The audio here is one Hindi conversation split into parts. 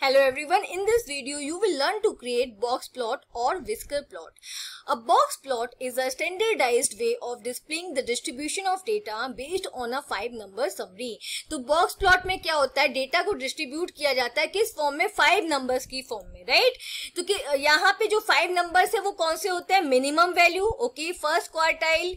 Hello everyone, in this video you will learn to create box plot or whisker plot. A box plot is a standardized way of displaying the distribution of data based on a five number summary. तो box plot में क्या होता है डेटा को डिस्ट्रीब्यूट किया जाता है किस फॉर्म में फाइव नंबर्स की फॉर्म में राइट तो कि यहाँ पे जो फाइव नंबर्स है वो कौन से होते हैं minimum value okay first quartile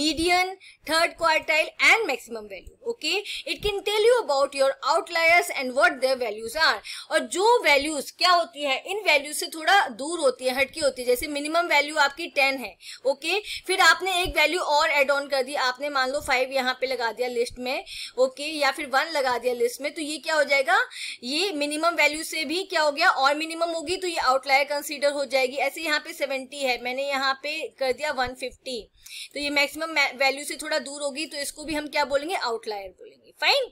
median third quartile and maximum value okay it can tell you about your outliers and what their values are और और जो वैल्यूज क्या होती है इन वैल्यू से थोड़ा दूर होती है हटकी होती है जैसे मिनिमम वैल्यू आपकी टेन है ओके फिर आपने एक वैल्यू और एड ऑन कर दी आपने मान लो फाइव यहाँ पे लगा दिया लिस्ट में ओके या फिर वन लगा दिया लिस्ट में तो ये क्या हो जाएगा ये मिनिमम वैल्यू से भी क्या हो गया और मिनिमम होगी तो ये आउटलायर कंसिडर हो जाएगी ऐसे यहाँ पे सेवेंटी है मैंने यहाँ पे कर दिया वन फिफ्टी तो ये मैक्सिमम वैल्यू से थोड़ा दूर होगी तो इसको भी हम क्या बोलेंगे आउटलायर बोलेंगे फाइन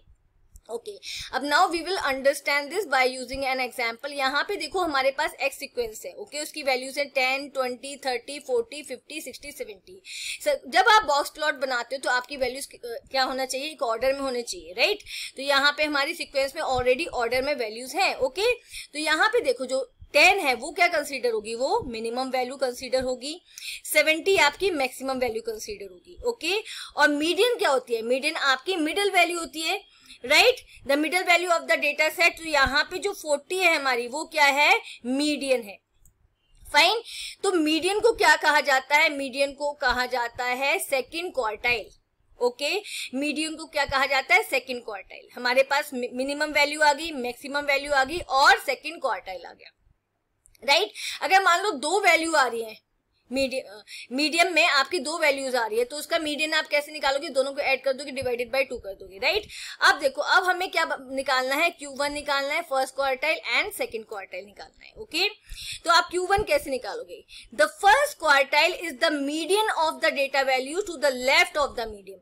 ओके अब now we will understand this by using an example यहाँ पे देखो हमारे पास एक्स सीक्वेंस है ओके okay? उसकी वैल्यूज है ten twenty thirty forty fifty sixty seventy sir जब आप बॉक्स प्लॉट बनाते हो तो आपकी वैल्यूज क्या होना चाहिए एक ऑर्डर में होने चाहिए राइट तो यहाँ पे हमारी सिक्वेंस में ऑलरेडी ऑर्डर में वैल्यूज है ओके okay? तो यहाँ पे देखो जो टेन है वो क्या कंसीडर होगी वो मिनिमम वैल्यू कंसीडर होगी सेवेंटी आपकी मैक्सिमम वैल्यू कंसीडर होगी ओके और मीडियम क्या होती है मीडियम आपकी मिडिल वैल्यू होती है right the middle value of the data set तो यहाँ पे जो फोर्टी है हमारी वो क्या है मीडियन है फाइन तो मीडियन को क्या कहा जाता है मीडियन को कहा जाता है सेकेंड क्वार्टाइल ओके मीडियम को क्या कहा जाता है सेकंड क्वार्टाइल हमारे पास मिनिमम वैल्यू आ गई मैक्सिमम वैल्यू आ गई और सेकंड क्वार्टाइल आ गया राइट right? अगर मान लो दो वैल्यू आ रही है मीडियम मीडियम में आपकी दो वैल्यूज आ रही है तो उसका मीडियम आप कैसे निकालोगे दोनों को ऐड कर दोगे डिवाइडेड बाय टू कर दोगे राइट अब देखो अब हमें क्या निकालना है क्यू वन निकालना है first quartile and second quartile निकालना है ओके okay? तो आप क्यू वन कैसे निकालोगे the first quartile is the medium of the data value to the left of the medium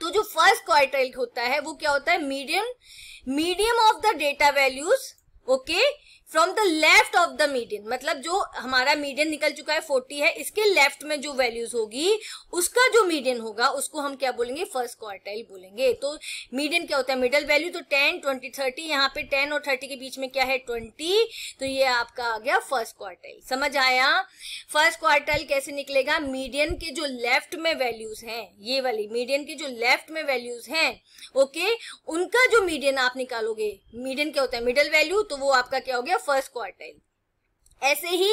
तो जो फर्स्ट क्वार्टाइल होता है वो क्या होता है medium medium of the data values okay okay? From the left of the median मतलब जो हमारा मीडियन निकल चुका है फोर्टी है इसके लेफ्ट में जो वैल्यूज होगी उसका जो मीडियन होगा उसको हम क्या बोलेंगे फर्स्ट क्वार्टाइल बोलेंगे तो मीडियन क्या होता है मिडल वैल्यू तो टेन ट्वेंटी थर्टी यहाँ पे टेन और थर्टी के बीच में क्या है ट्वेंटी तो ये आपका आ गया फर्स्ट क्वार्टाइल समझ आया फर्स्ट क्वार्टाइल कैसे निकलेगा मीडियन के जो लेफ्ट में वैल्यूज हैं ये वाली मीडियन के जो लेफ्ट में वैल्यूज हैं ओके उनका जो मीडियन आप निकालोगे मीडियन क्या होता है मिडल वैल्यू तो वो आपका क्या हो गया फर्स्ट क्वार्टाइल ऐसे ही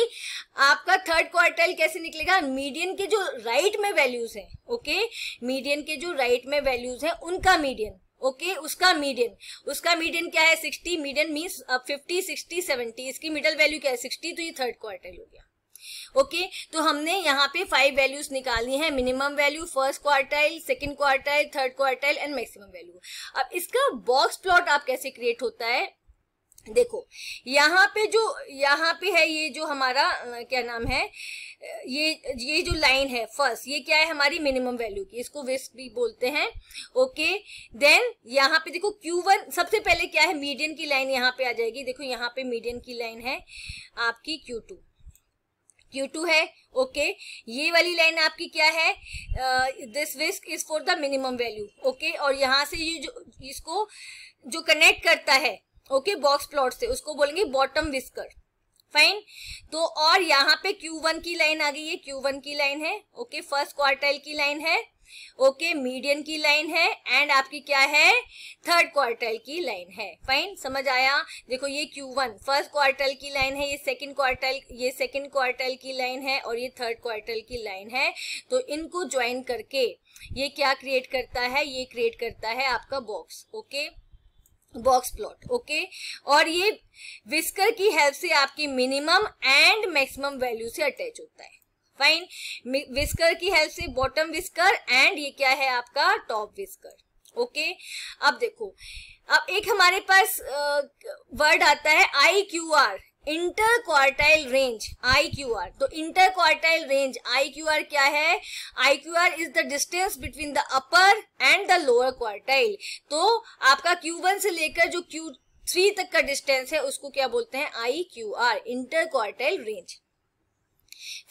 आपका थर्ड क्वार्टाइल कैसे निकलेगा मीडियन के जो राइट में वैल्यूज हैं ओके मीडियन के जो राइट में वैल्यूज हैं उनका मीडियन ओके okay, उसका मीडियन उसका मीडियन क्या है sixty median means fifty sixty seventy इसकी मिडल वैल्यू क्या है सिक्सटी तो ये थर्ड क्वार्टर हो गया ओके okay, तो हमने यहाँ पे फाइव वैल्यूज निकाली हैं minimum value first quartile second quartile third quartile and maximum value अब इसका बॉक्स प्लॉट आप कैसे क्रिएट होता है देखो यहाँ पे जो यहाँ पे है ये जो हमारा क्या नाम है ये ये जो लाइन है फर्स्ट ये क्या है हमारी मिनिमम वैल्यू की इसको वेस्ट भी बोलते हैं ओके देन यहाँ पे देखो क्यू वन सबसे पहले क्या है मीडियन की लाइन यहाँ पे आ जाएगी देखो यहाँ पे मीडियन की लाइन है आपकी क्यू टू क्यू टू है ओके okay. ये वाली लाइन आपकी क्या है this whisk is for the minimum value okay और यहाँ से ये जो इसको जो कनेक्ट करता है ओके बॉक्स प्लॉट से उसको बोलेंगे बॉटम विस्कर फाइन तो और यहाँ पे Q1 की लाइन आ गई है Q1 की लाइन है ओके फर्स्ट क्वार्टाइल की लाइन है ओके मीडियन की लाइन है एंड आपकी क्या है थर्ड क्वार्टल की लाइन है फाइन समझ आया देखो ये क्यू वन फर्स्ट क्वार्टल की लाइन है ये सेकंड क्वार्टल ये सेकंड क्वार्टल की लाइन है और ये थर्ड क्वार्टल की लाइन है तो इनको ज्वाइन करके ये क्या क्रिएट करता है ये क्रिएट करता है आपका box okay box plot okay और ये विस्कर की हेल्प से आपकी मिनिमम एंड मैक्सिमम वैल्यू से अटैच होता है फाइन विस्कर की हेल्प से बॉटम विस्कर एंड ये क्या है आपका टॉप विस्कर ओके okay? अब देखो अब एक हमारे पास वर्ड आता है I Q R interquartile range I Q R तो interquartile range I Q R क्या है I Q R is the distance between the upper and the lower quartile तो आपका क्यू वन से लेकर जो क्यू थ्री तक का डिस्टेंस है उसको क्या बोलते हैं I Q R interquartile range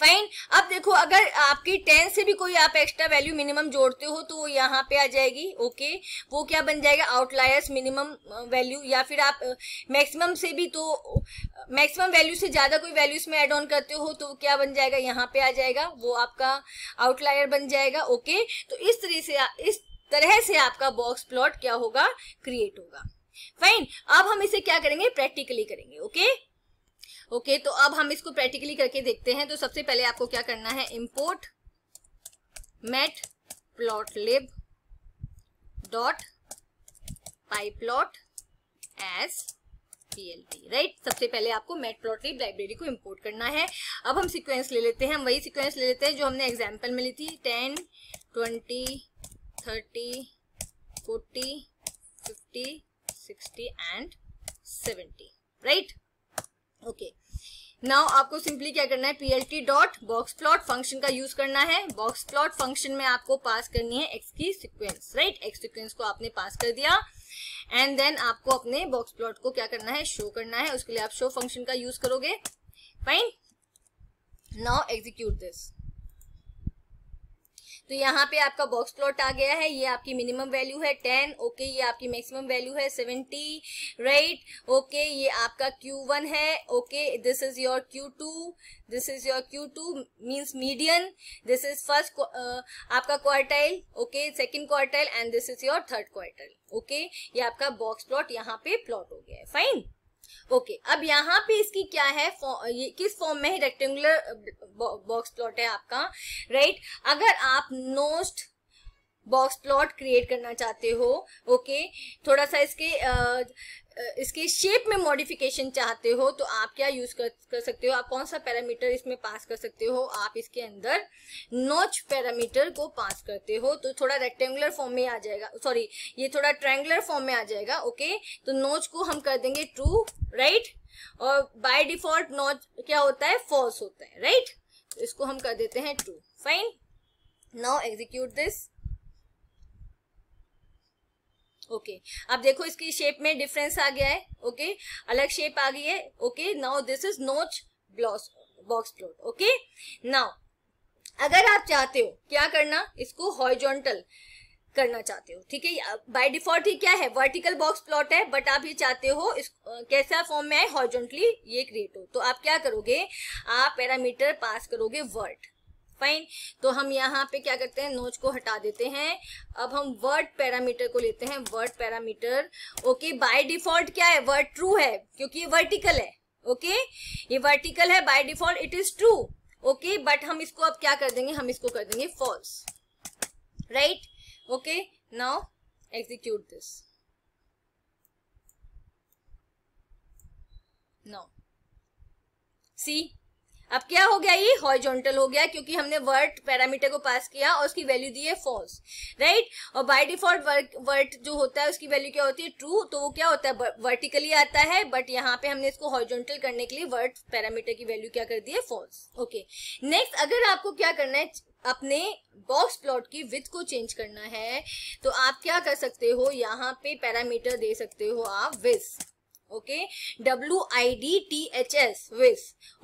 fine अब देखो अगर आपकी टेन से भी कोई आप एक्स्ट्रा वैल्यू मिनिमम जोड़ते हो तो वो यहाँ पे आ जाएगी ओके वो क्या बन जाएगा आउटलायर्स मिनिमम वैल्यू या फिर आप मैक्सिमम से भी तो मैक्सिमम वैल्यू से ज़्यादा कोई वैल्यू इसमें एड ऑन करते हो तो क्या बन जाएगा यहाँ पे आ जाएगा वो आपका आउटलायर बन जाएगा ओके तो इस तरह से इस तरह से आपका बॉक्स प्लॉट क्या होगा क्रिएट होगा फाइन अब हम इसे क्या करेंगे प्रैक्टिकली करेंगे ओके okay? ओके तो अब हम इसको प्रैक्टिकली करके देखते हैं तो सबसे पहले आपको क्या करना है import matplotlib dot pyplot as PLT right सबसे पहले आपको मेट प्लॉट लिब लाइब्रेरी को इम्पोर्ट करना है अब हम सीक्वेंस ले लेते हैं हम वही सीक्वेंस ले लेते हैं जो हमने एग्जाम्पल में ली थी ten twenty thirty forty fifty sixty and seventy right okay now आपको सिंपली क्या करना है PLT dot box plot function का यूज करना है बॉक्स प्लॉट फंक्शन में आपको पास करनी है एक्स की सिक्वेंस राइट एक्स सिक्वेंस को आपने पास कर दिया एंड देन आपको अपने बॉक्स प्लॉट को क्या करना है शो करना है उसके लिए आप शो फंक्शन का यूज करोगे फाइन नाउ एग्जीक्यूट दिस तो यहाँ पे आपका बॉक्स प्लॉट आ गया है ये आपकी मिनिमम वैल्यू है टेन ओके ये आपकी मैक्सिमम वैल्यू है सेवेंटी राइट ओके ये आपका क्यू वन है okay this is your Q two this is your Q two means median this is first आपका quartile okay second quartile and this is your third quartile okay ये आपका बॉक्स प्लॉट यहाँ पे प्लॉट हो गया है फाइन ओके okay, अब यहाँ पे इसकी क्या है ये किस फॉर्म में है रेक्टेंगुलर बॉक्स प्लॉट है आपका राइट right? अगर आप नोस्ट बॉक्स प्लॉट क्रिएट करना चाहते हो ओके थोड़ा सा इसके आ, इसके शेप में मॉडिफिकेशन चाहते हो तो आप क्या यूज कर, कर सकते हो आप कौन सा पैरामीटर इसमें पास कर सकते हो आप इसके अंदर नोच पैरामीटर को पास करते हो तो थोड़ा रेक्टेंगुलर फॉर्म में आ जाएगा सॉरी ये थोड़ा ट्रैंगुलर फॉर्म में आ जाएगा ओके तो नोच को हम कर देंगे ट्रू राइट और बाय डिफॉल्ट नोच क्या होता है फॉल्स होता है राइट तो इसको हम कर देते हैं true fine now execute this okay okay. अब देखो इसकी शेप में डिफरेंस आ गया है ओके okay? अलग शेप आ गई है okay now this is notch ब्लॉस बॉक्स प्लॉट ओके नाउ अगर आप चाहते हो क्या करना इसको हॉरिजॉन्टल करना चाहते हो ठीक है बाय डिफॉल्ट ही क्या है वर्टिकल बॉक्स प्लॉट है बट आप ये चाहते हो इस कैसा फॉर्म में है हॉरिजॉन्टली ये क्रिएट हो तो आप क्या करोगे आप पैरामीटर पास करोगे वर्ट फाइन तो हम यहाँ पे क्या करते हैं नोच को हटा देते हैं अब हम वर्ड पैरामीटर को लेते हैं vert parameter okay by default क्या है वर्ड ट्रू है क्योंकि ये वर्टिकल है ओके ये वर्टिकल है by default it is true okay but हम इसको अब क्या कर देंगे हम इसको कर देंगे false right okay now execute this now see अब क्या हो गया ये हॉरिजॉन्टल हो गया क्योंकि हमने वर्ट पैरामीटर को पास किया और उसकी वैल्यू दी है फॉल्स राइट और बाय डिफॉल्ट वर्ट जो होता है उसकी वैल्यू क्या होती है ट्रू तो वो क्या होता है वर्टिकली आता है बट यहाँ पे हमने इसको हॉरिजॉन्टल करने के लिए वर्ट पैरामीटर की वैल्यू क्या कर दी है फॉल्स ओके नेक्स्ट अगर आपको क्या करना है अपने बॉक्स प्लॉट की विथ को चेंज करना है तो आप क्या कर सकते हो यहाँ पे पैरामीटर दे सकते हो आप width okay W I D T H S widths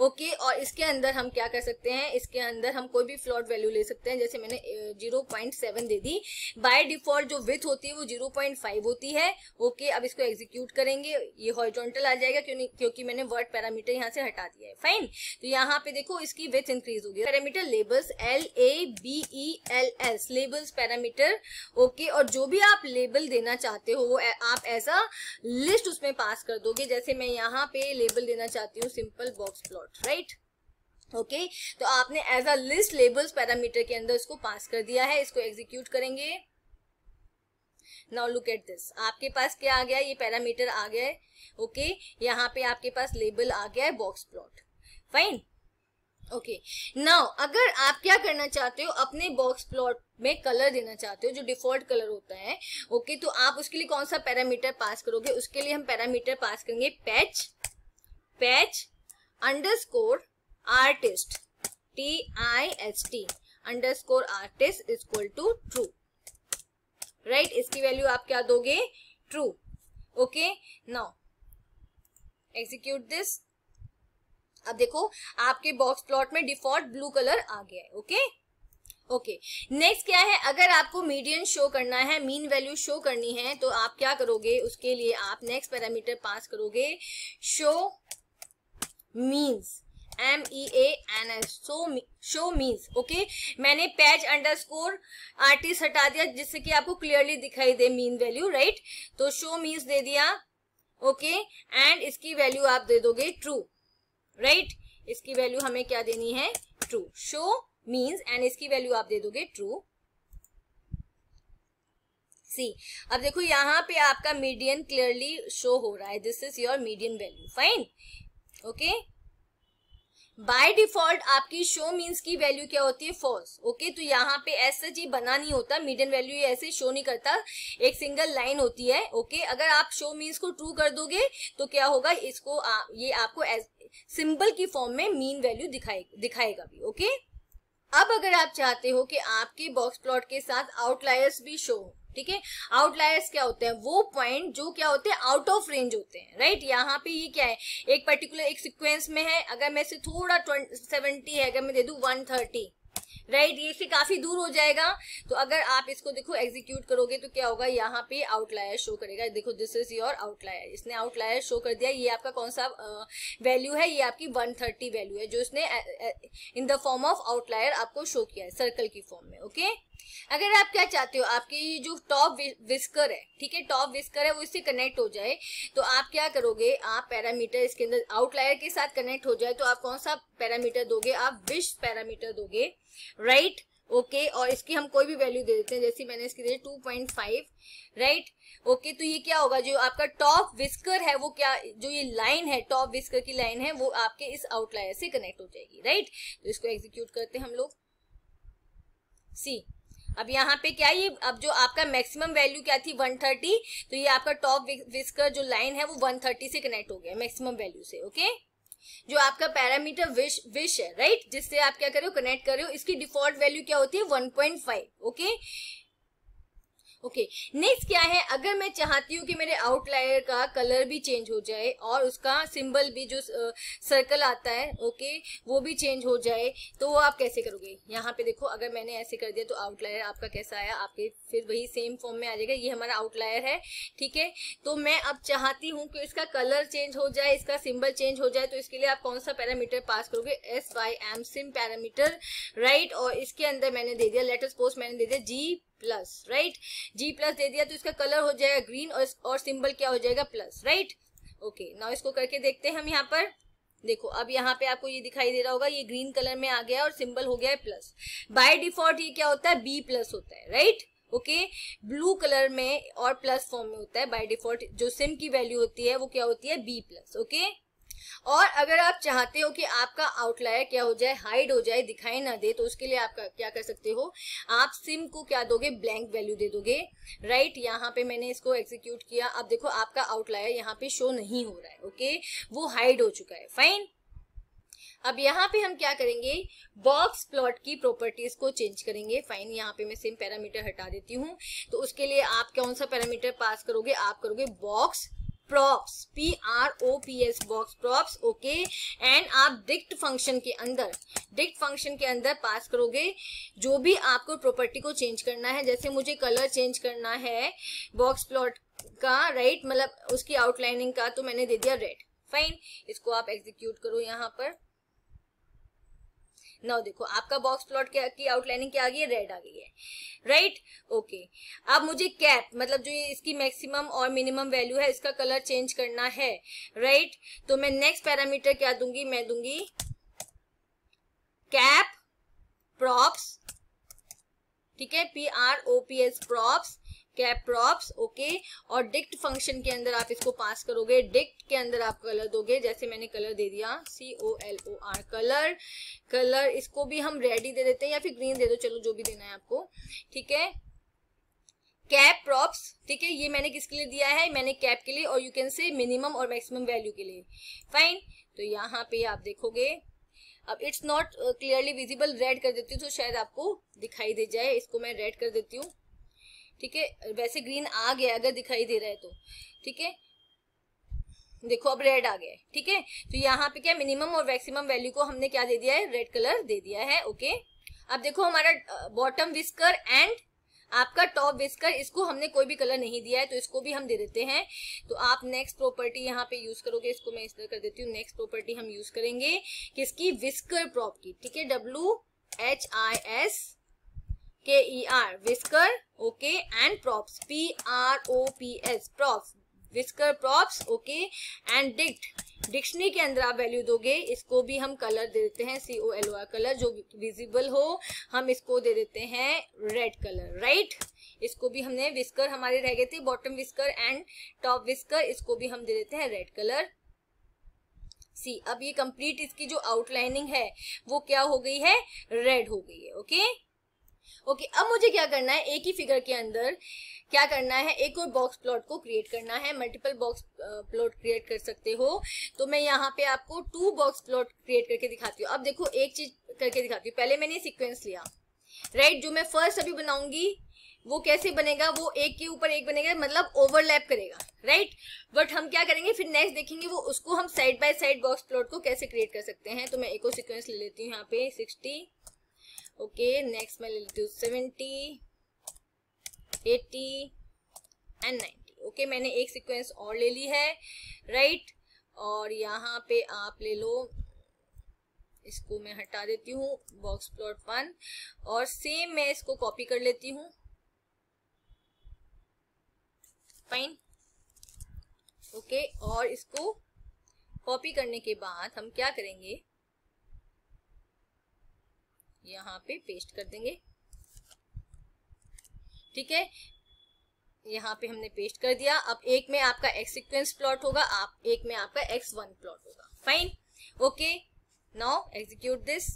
okay और इसके अंदर हम क्या कर सकते हैं इसके अंदर हम कोई भी फ्लॉट वैल्यू ले सकते हैं जैसे मैंने जीरो पॉइंट सेवन दे दी बाय डिफॉल्ट जो विथ होती है वो जीरो पॉइंट फाइव होती है ओके okay, अब इसको एग्जीक्यूट करेंगे ये हॉरिजॉन्टल आ जाएगा क्यों क्योंकि मैंने वर्ड पैरामीटर यहाँ से हटा दिया है फाइन तो यहाँ पे देखो इसकी विथ इंक्रीज होगी parameter labels L A B L S labels parameter okay और जो भी आप लेबल देना चाहते हो वो आप ऐसा लिस्ट उसमें पास कर दोगे जैसे मैं यहाँ पे लेबल देना चाहती हूँ simple box plot right okay okay, तो आपने as a list labels parameter के अंदर इसको पास कर दिया है इसको एग्जीक्यूट करेंगे नाउ लुक एट दिस आपके पास क्या आ गया ये पैरामीटर आ गया है ओके okay, यहाँ पे आपके पास लेबल आ गया है box plot fine okay okay. Now अगर आप क्या करना चाहते हो अपने बॉक्स प्लॉट में कलर देना चाहते हो जो डिफॉल्ट कलर होता है ओके okay, तो आप उसके लिए कौन सा पैरामीटर पास करोगे उसके लिए हम पैरामीटर पास करेंगे patch patch underscore artist T I H T underscore artist is equal to true right इसकी वैल्यू आप क्या दोगे true okay now execute this अब देखो आपके बॉक्स प्लॉट में डिफॉल्ट ब्लू कलर आ गया है ओके ओके okay. नेक्स्ट क्या है अगर आपको मीडियन शो करना है मीन वैल्यू शो करनी है तो आप क्या करोगे उसके लिए आप नेक्स्ट पैरामीटर पास करोगे show means M E A N S so show means okay मैंने पैच अंडर स्कोर आर्टिस्ट हटा दिया जिससे कि आपको क्लियरली दिखाई दे मीन वैल्यू राइट तो शो मीन्स दे दिया ओके okay, एंड इसकी वैल्यू आप दे दोगे ट्रू राइट right? इसकी वैल्यू हमें क्या देनी है ट्रू शो मीन्स एंड इसकी वैल्यू आप दे दोगे ट्रू सी अब देखो यहाँ पे आपका मीडियन क्लियरली शो हो रहा है this is your median value fine okay by default आपकी शो मीन्स की वैल्यू क्या होती है फॉल्स ओके तो यहाँ पे ऐसा ये बना नहीं होता मीडियम वैल्यू ऐसे शो नहीं करता एक सिंगल लाइन होती है ओके अगर आप शो मीन्स को ट्रू कर दोगे तो क्या होगा इसको आ, ये आपको सिंबल की फॉर्म में मीन वैल्यू दिखाए दिखाएगा भी ओके अब अगर आप चाहते हो कि आपके बॉक्स प्लॉट के साथ आउटलायर्स भी शो हो ठीक है आउटलायर्स क्या होते हैं वो पॉइंट जो क्या होते हैं आउट ऑफ रेंज होते हैं राइट यहाँ पे ये क्या है एक पर्टिकुलर एक सिक्वेंस में है अगर मैं इसे थोड़ा सेवेंटी है अगर मैं दे दू वन थर्टी राइट ये से काफी दूर हो जाएगा तो अगर आप इसको देखो एग्जीक्यूट करोगे तो क्या होगा यहाँ पे आउटलायर शो करेगा देखो दिस इज योर आउटलायर इसने आउटलायर शो कर दिया ये आपका कौन सा वैल्यू है ये आपकी 130 वैल्यू है जो इसने in the form of outlier आपको शो किया है सर्कल की फॉर्म में ओके okay? अगर आप क्या चाहते हो आपकी जो टॉप विस्कर है ठीक है टॉप विस्कर है वो इससे कनेक्ट हो जाए तो आप क्या करोगे आप पैरामीटर इसके अंदर आउटलायर के साथ कनेक्ट हो जाए तो आप कौन सा पैरामीटर दोगे आप विश पैरामीटर दोगे राइट ओके okay, और इसकी हम कोई भी वैल्यू दे देते हैं जैसे मैंने इसकी दे two point five right okay तो ये क्या होगा जो आपका टॉप विस्कर है वो क्या जो ये लाइन है टॉप विस्कर की लाइन है वो आपके इस आउटलायर से कनेक्ट हो जाएगी राइट right? तो इसको एग्जीक्यूट करते हैं हम लोग सी अब यहाँ पे क्या ये अब जो आपका मैक्सिमम वैल्यू क्या थी 130 तो ये आपका टॉप विस्कर जो लाइन है वो 130 से कनेक्ट हो गया मैक्सिमम वैल्यू से ओके जो आपका पैरामीटर विश विश है राइट जिससे आप क्या कर रहे हो कनेक्ट कर रहे हो इसकी डिफॉल्ट वैल्यू क्या होती है 1.5 ओके ओके okay, नेक्स्ट क्या है अगर मैं चाहती हूँ कि मेरे आउटलायर का कलर भी चेंज हो जाए और उसका सिंबल भी जो सर्कल आता है ओके okay, वो भी चेंज हो जाए तो वो आप कैसे करोगे यहाँ पे देखो अगर मैंने ऐसे कर दिया तो आउटलायर आपका कैसा आया आपके फिर वही सेम फॉर्म में आ जाएगा ये हमारा आउटलायर है ठीक है तो मैं अब चाहती हूँ कि इसका कलर चेंज हो जाए इसका सिंबल चेंज हो जाए तो इसके लिए आप कौन सा पैरामीटर पास करोगे S Y M sym parameter right और इसके अंदर मैंने दे दिया लेटर पोस्ट मैंने दे दिया G plus right G plus दे दिया तो इसका कलर हो जाएगा ग्रीन और और सिंबल क्या हो जाएगा प्लस राइट ओके नाउ इसको करके देखते हैं हम यहाँ पर देखो अब यहाँ पे आपको ये दिखाई दे रहा होगा ये ग्रीन कलर में आ गया और सिंबल हो गया है प्लस बाय डिफॉल्ट ये क्या होता है बी प्लस होता है राइट ओके ब्लू कलर में और प्लस फॉर्म में होता है बाय डिफॉल्ट जो सिम की वैल्यू होती है वो क्या होती है बी प्लस ओके और अगर आप चाहते हो कि आपका आउटलायर क्या हो जाए हाइड हो जाए दिखाई ना दे तो उसके लिए आप क्या कर सकते हो आप सिम को क्या दोगे ब्लैंक वैल्यू दे दोगे राइट यहाँ पे मैंने इसको एग्जीक्यूट किया अब देखो आपका आउटलायर यहाँ पे शो नहीं हो रहा है ओके वो हाइड हो चुका है फाइन अब यहाँ पे हम क्या करेंगे बॉक्स प्लॉट की प्रॉपर्टीज को चेंज करेंगे फाइन यहाँ पे मैं सेम पैरामीटर हटा देती हूँ तो उसके लिए आप कौन सा पैरामीटर पास करोगे आप करोगे box props P R O P S box props okay and आप डिक्ट फंक्शन के अंदर डिक्ट फंक्शन के अंदर पास करोगे जो भी आपको प्रॉपर्टी को चेंज करना है जैसे मुझे कलर चेंज करना है बॉक्स प्लॉट का राइट right? मतलब उसकी आउटलाइनिंग का तो मैंने दे दिया रेड फाइन इसको आप एग्जीक्यूट करो यहाँ पर नौ देखो आपका बॉक्स प्लॉट क्या की आउटलाइनिंग क्या आ गई है रेड आ गई है राइट ओके अब मुझे कैप मतलब जो ये इसकी मैक्सिमम और मिनिमम वैल्यू है इसका कलर चेंज करना है राइट right? तो मैं नेक्स्ट पैरामीटर क्या दूंगी मैं दूंगी कैप प्रॉप्स ठीक है P R O P S props capprops okay और डिक्ट फंक्शन के अंदर आप इसको पास करोगे डिक्ट के अंदर आप कलर दोगे जैसे मैंने कलर दे दिया C O L O R colour colour इसको भी हम रेड ही दे देते हैं या फिर ग्रीन दे दो चलो जो भी देना है आपको ठीक है कैप प्रॉप्स ठीक है ये मैंने किसके लिए दिया है मैंने कैप के लिए और यू कैन से मिनिमम और मैक्सिमम वैल्यू के लिए फाइन तो यहाँ पे आप देखोगे अब it's not clearly visible red कर देती हूँ तो शायद आपको दिखाई दे जाए इसको मैं रेड कर देती हूँ ठीक है वैसे ग्रीन आ गया अगर दिखाई दे रहा है तो ठीक है देखो अब रेड आ गया ठीक है तो यहाँ पे क्या मिनिमम और मैक्सिमम वैल्यू को हमने क्या दे दिया है रेड कलर दे दिया है ओके अब देखो हमारा बॉटम विस्कर एंड आपका टॉप विस्कर इसको हमने कोई भी कलर नहीं दिया है तो इसको भी हम दे देते हैं तो आप नेक्स्ट प्रॉपर्टी यहाँ पे यूज करोगे इसको मैं इस तरह कर देती हूँ नेक्स्ट प्रॉपर्टी हम यूज करेंगे किसकी विस्कर प्रॉपर्टी ठीक है W H I S K E R whisker okay and props P R O P S props whisker props okay and dict dictionary के अंदर आप वैल्यू दोगे इसको भी हम कलर दे देते हैं C O L O R colour जो विजिबल हो हम इसको दे देते हैं रेड कलर राइट इसको भी हमने विस्कर हमारे रह गए थे bottom whisker and top whisker इसको भी हम दे देते हैं रेड कलर सी अब ये कंप्लीट इसकी जो आउटलाइनिंग है वो क्या हो गई है रेड हो गई है ओके okay? ओके अब मुझे क्या करना है एक ही फिगर के अंदर क्या करना है एक और बॉक्स प्लॉट को क्रिएट करना है मल्टीपल बॉक्स प्लॉट क्रिएट कर सकते हो तो मैं यहाँ पे आपको टू बॉक्स प्लॉट क्रिएट करके दिखाती हूँ अब देखो एक चीज करके दिखाती हूँ पहले मैंने सिक्वेंस लिया राइट जो मैं फर्स्ट अभी बनाऊंगी वो कैसे बनेगा वो एक के ऊपर एक बनेगा मतलब ओवरलैप करेगा राइट बट हम क्या करेंगे फिर नेक्स्ट देखेंगे वो उसको हम side by side box plot को कैसे क्रिएट कर सकते हैं तो मैं एक और सिक्वेंस ले लेती हूँ यहाँ पे सिक्सटी ओके नेक्स्ट मैं ले लेती हूँ seventy eighty and ninety okay मैंने एक सीक्वेंस और ले ली है राइट right? और यहाँ पे आप ले लो इसको मैं हटा देती हूँ बॉक्स प्लॉट वन और सेम मैं इसको कॉपी कर लेती हूँ फाइन ओके और इसको कॉपी करने के बाद हम क्या करेंगे यहाँ पे पेस्ट कर देंगे ठीक है यहाँ पे हमने पेस्ट कर दिया अब एक में आपका एक्स सिक्वेंस प्लॉट होगा आप एक में आपका एक्स वन प्लॉट होगा fine okay now execute this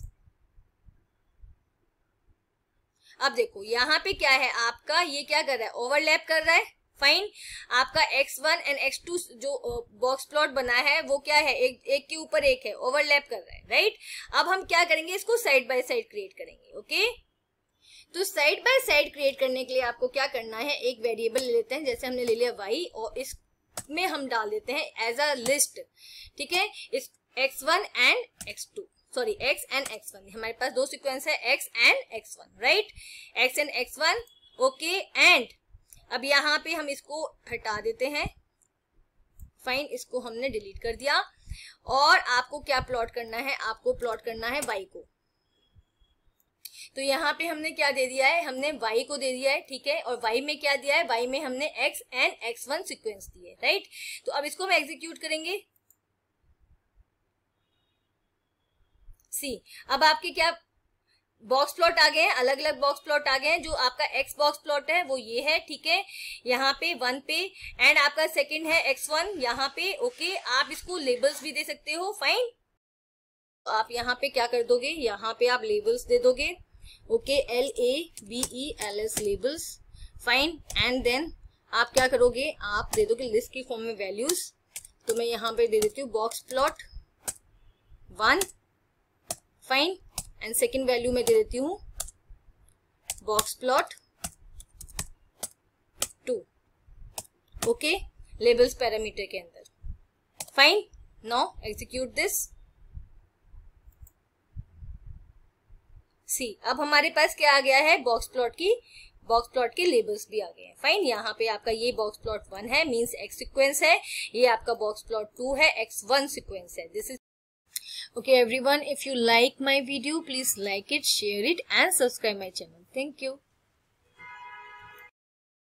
अब देखो यहाँ पे क्या है आपका ये क्या कर रहा है ओवरलैप कर रहा है फाइन आपका X one and X two जो बॉक्स प्लॉट बना है वो क्या है एक एक के ऊपर एक है ओवरलैप कर रहा है राइट अब हम क्या करेंगे इसको साइड बाय साइड क्रिएट करेंगे ओके तो साइड बाय साइड क्रिएट करने के लिए आपको क्या करना है एक वेरिएबल ले लेते हैं जैसे हमने ले लिया वाई और इसमें हम डाल देते हैं एज अ लिस्ट ठीक है इस X one and X two sorry X and X one हमारे पास दो सीक्वेंस है X and X one right X and X one okay and अब यहाँ पे हम इसको हटा देते हैं फाइन इसको हमने डिलीट कर दिया और आपको क्या प्लॉट करना है आपको प्लॉट करना है वाई को तो यहाँ पे हमने क्या दे दिया है हमने वाई को दे दिया है ठीक है और वाई में क्या दिया है वाई में हमने X and X one sequence दिए राइट तो अब इसको हम एग्जीक्यूट करेंगे सी अब आपके क्या बॉक्स प्लॉट आ गए हैं अलग अलग बॉक्स प्लॉट आ गए हैं जो आपका एक्स बॉक्स प्लॉट है वो ये है ठीक है यहाँ पे वन पे एंड आपका सेकंड है एक्स वन यहाँ पे ओके आप इसको लेबल्स भी दे सकते हो फाइन तो आप यहाँ पे क्या कर दोगे यहाँ पे आप लेबल्स दे दोगे okay L A B E L S labels fine and then आप क्या करोगे आप दे दोगे लिस्ट के फॉर्म में वैल्यूज तो मैं यहाँ पे दे देती हूँ box plot one fine and second value मैं दे देती हूँ box plot two okay labels parameter के अंदर fine now execute this see अब हमारे पास क्या आ गया है बॉक्स प्लॉट की बॉक्स प्लॉट के लेबल्स भी आ गए हैं फाइन यहाँ पे आपका ये बॉक्स प्लॉट वन है मींस एक्स सीक्वेंस है ये आपका बॉक्स प्लॉट टू है एक्स वन सीक्वेंस है this is Okay everyone, if you like my video, please like it, share it and subscribe my channel. Thank you.